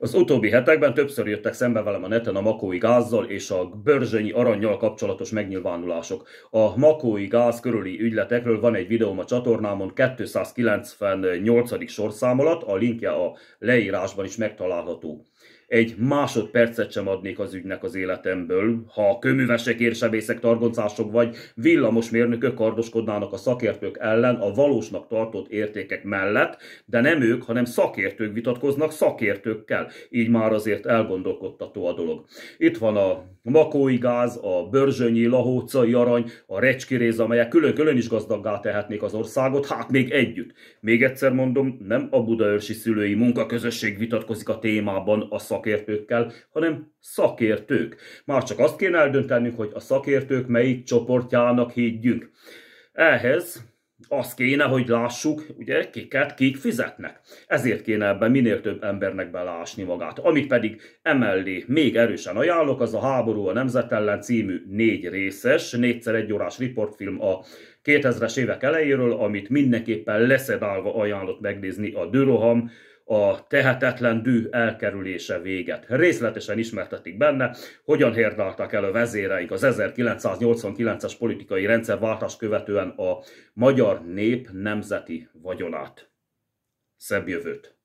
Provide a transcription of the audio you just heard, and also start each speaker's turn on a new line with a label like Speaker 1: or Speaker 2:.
Speaker 1: Az utóbbi hetekben többször jöttek szembe velem a neten a makói gázzal és a börzsönyi arannyal kapcsolatos megnyilvánulások. A makói gáz körüli ügyletekről van egy videóm a csatornámon 298. sorszámolat, a linkje a leírásban is megtalálható egy másodpercet sem adnék az ügynek az életemből, ha köművesek, érsebészek, targoncások vagy villamosmérnökök kardoskodnának a szakértők ellen a valósnak tartott értékek mellett, de nem ők, hanem szakértők vitatkoznak szakértőkkel. Így már azért elgondolkodtató a dolog. Itt van a a makóigáz, a börzsönyi, lahócai arany, a recskiréz, amelyek külön-külön is gazdaggá tehetnék az országot, hát még együtt. Még egyszer mondom, nem a budaörsi szülői munkaközösség vitatkozik a témában a szakértőkkel, hanem szakértők. Már csak azt kéne eldöntenünk, hogy a szakértők melyik csoportjának higgyünk. Ehhez azt kéne, hogy lássuk, ugye, kiket kik fizetnek. Ezért kéne ebben minél több embernek belásni magát. Amit pedig emellé még erősen ajánlok, az a Háború a Nemzet ellen című négy részes, négyszer egy órás riportfilm a 2000-es évek elejéről, amit mindenképpen leszedálva ajánlott megnézni a Düroham a tehetetlen dű elkerülése véget. Részletesen ismertetik benne, hogyan hérdaltak elő vezéreik az 1989-es politikai rendszerváltás követően a magyar nép nemzeti vagyonát. Szebb jövőt!